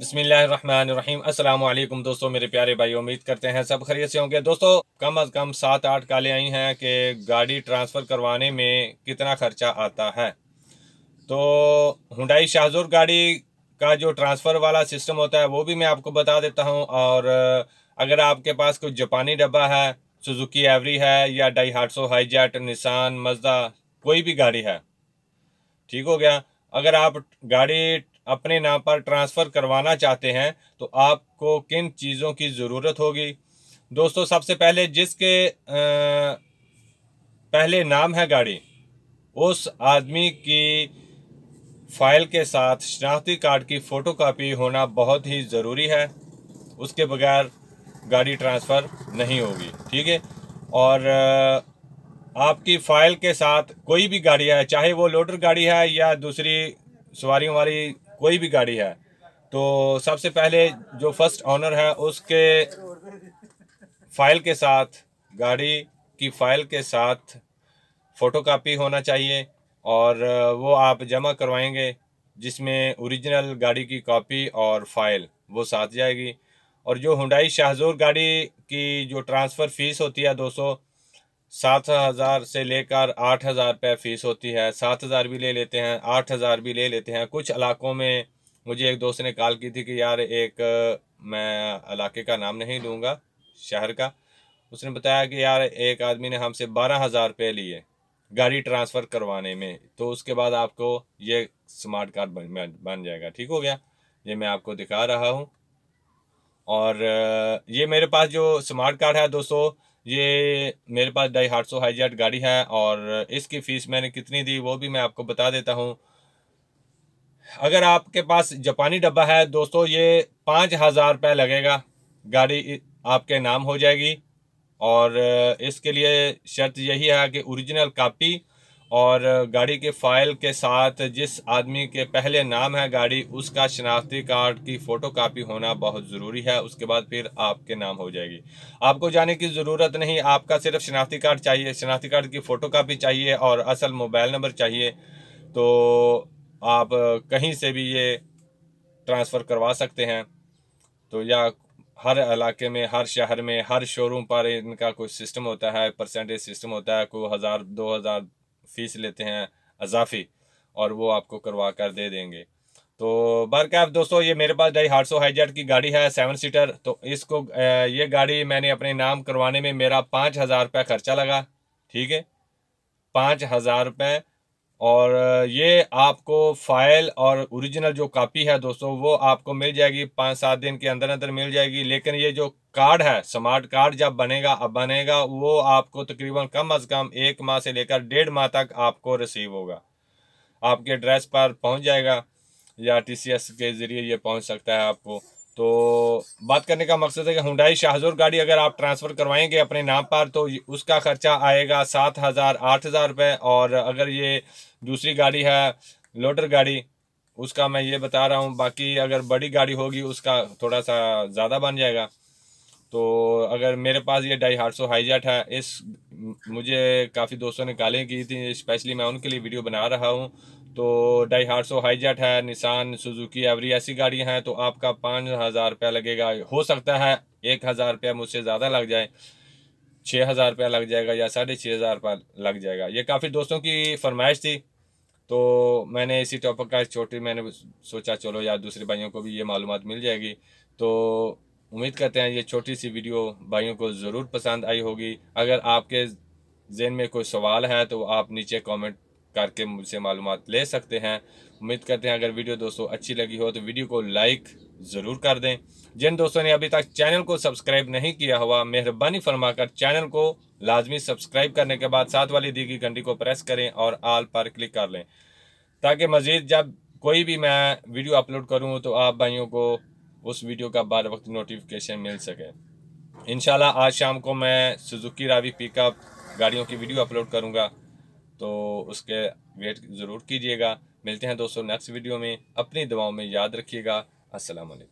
बिसमीम असलम दोस्तों मेरे प्यारे भाई उम्मीद करते हैं सब खरीद से होंगे दोस्तों कम अज़ कम सात आठ काले आई हैं कि गाड़ी ट्रांसफ़र करवाने में कितना खर्चा आता है तो हुडाई शाहजूर गाड़ी का जो ट्रांसफ़र वाला सिस्टम होता है वो भी मैं आपको बता देता हूँ और अगर आपके पास कोई जापानी डब्बा है सुजुकी एवरी है या डाई हाई हाईजेट निशान मजदा कोई भी गाड़ी है ठीक हो गया अगर आप गाड़ी अपने नाम पर ट्रांसफ़र करवाना चाहते हैं तो आपको किन चीज़ों की ज़रूरत होगी दोस्तों सबसे पहले जिसके आ, पहले नाम है गाड़ी उस आदमी की फाइल के साथ शनाख्ती कार्ड की फ़ोटोकॉपी होना बहुत ही ज़रूरी है उसके बगैर गाड़ी ट्रांसफ़र नहीं होगी ठीक है और आपकी फ़ाइल के साथ कोई भी गाड़ी है चाहे वो लोडर गाड़ी है या दूसरी सवारी वाली कोई भी गाड़ी है तो सबसे पहले जो फर्स्ट ऑनर है उसके फाइल के साथ गाड़ी की फाइल के साथ फोटोकॉपी होना चाहिए और वो आप जमा करवाएंगे जिसमें ओरिजिनल गाड़ी की कॉपी और फाइल वो साथ जाएगी और जो हुडाई शाहजोर गाड़ी की जो ट्रांसफ़र फीस होती है 200 सात हज़ार से लेकर आठ हज़ार रुपये फ़ीस होती है सात हज़ार भी ले लेते हैं आठ हज़ार भी ले लेते हैं कुछ इलाकों में मुझे एक दोस्त ने कॉल की थी कि यार एक मैं इलाके का नाम नहीं लूँगा शहर का उसने बताया कि यार एक आदमी ने हमसे बारह हज़ार रुपये लिए गाड़ी ट्रांसफ़र करवाने में तो उसके बाद आपको ये स्मार्ट कार्ड बन बन जाएगा ठीक हो गया ये मैं आपको दिखा रहा हूँ और ये मेरे पास जो स्मार्ट कार्ड है दोस्तों ये मेरे पास ढाई हाट सौ हाईजेट गाड़ी है और इसकी फ़ीस मैंने कितनी दी वो भी मैं आपको बता देता हूँ अगर आपके पास जापानी डब्बा है दोस्तों ये पाँच हज़ार रुपये लगेगा गाड़ी आपके नाम हो जाएगी और इसके लिए शर्त यही है कि ओरिजिनल कापी और गाड़ी के फाइल के साथ जिस आदमी के पहले नाम है गाड़ी उसका शनाख्ती कार्ड की फ़ोटो कापी होना बहुत ज़रूरी है उसके बाद फिर आपके नाम हो जाएगी आपको जाने की ज़रूरत नहीं आपका सिर्फ शनाख्ती कार्ड चाहिए शनाख्ती कार्ड की फ़ोटो कापी चाहिए और असल मोबाइल नंबर चाहिए तो आप कहीं से भी ये ट्रांसफ़र करवा सकते हैं तो या हर इलाके में हर शहर में हर शोरूम पर इनका कोई सिस्टम होता है परसेंटेज सिस्टम होता है कोई हज़ार दो हज़ार फीस लेते हैं अजाफी और वो आपको करवा कर दे देंगे तो बरकैब दोस्तों ये मेरे पास डाई हाटसो हाईजेट की गाड़ी है सेवन सीटर तो इसको ये गाड़ी मैंने अपने नाम करवाने में मेरा पाँच हज़ार रुपये खर्चा लगा ठीक है पाँच हज़ार रुपये और ये आपको फाइल और ओरिजिनल जो कॉपी है दोस्तों वो आपको मिल जाएगी पाँच सात दिन के अंदर अंदर मिल जाएगी लेकिन ये जो कार्ड है स्मार्ट कार्ड जब बनेगा अब बनेगा वो आपको तकरीबन कम अज कम एक माह से लेकर डेढ़ माह तक आपको रिसीव होगा आपके एड्रेस पर पहुंच जाएगा या टीसीएस के ज़रिए ये पहुंच सकता है आपको तो बात करने का मकसद है कि हुडाई शाहजोर गाड़ी अगर आप ट्रांसफ़र करवाएंगे अपने नाम पर तो उसका ख़र्चा आएगा सात हज़ार आठ हज़ार रुपये और अगर ये दूसरी गाड़ी है लोडर गाड़ी उसका मैं ये बता रहा हूँ बाकी अगर बड़ी गाड़ी होगी उसका थोड़ा सा ज़्यादा बन जाएगा तो अगर मेरे पास ये डाई हार्ट सौ हाईजेट है इस मुझे काफ़ी दोस्तों ने गालें की थी स्पेशली मैं उनके लिए वीडियो बना रहा हूँ तो ढाई हार्ट सौ हाईजेट है निशान सुजुकी एवरी ऐसी गाड़ियाँ हैं तो आपका पाँच हज़ार रुपया लगेगा हो सकता है एक हज़ार रुपया मुझसे ज़्यादा लग जाए छः हज़ार रुपया लग जाएगा या साढ़े छः हज़ार रुपया लग जाएगा ये काफ़ी दोस्तों की फरमाइश थी तो मैंने इसी टॉपिक का छोटी मैंने सोचा चलो यार दूसरे भाइयों को भी ये मालूम मिल जाएगी तो उम्मीद करते हैं ये छोटी सी वीडियो भाइयों को ज़रूर पसंद आई होगी अगर आपके जेन में कोई सवाल है तो आप नीचे कमेंट करके मुझसे मालूम ले सकते हैं उम्मीद करते हैं अगर वीडियो दोस्तों अच्छी लगी हो तो वीडियो को लाइक ज़रूर कर दें जिन दोस्तों ने अभी तक चैनल को सब्सक्राइब नहीं किया हुआ मेहरबानी फरमाकर चैनल को लाजमी सब्सक्राइब करने के बाद साथ वाली दी गई घंटी को प्रेस करें और आल पर क्लिक कर लें ताकि मज़ीद जब कोई भी मैं वीडियो अपलोड करूँ तो आप भाइयों को उस वीडियो का बार वक्त नोटिफिकेशन मिल सके इन आज शाम को मैं सुजुकी रावी पिकअप गाड़ियों की वीडियो अपलोड करूँगा तो उसके वेट ज़रूर कीजिएगा मिलते हैं दोस्तों नेक्स्ट वीडियो में अपनी दवाओं में याद रखिएगा असलकम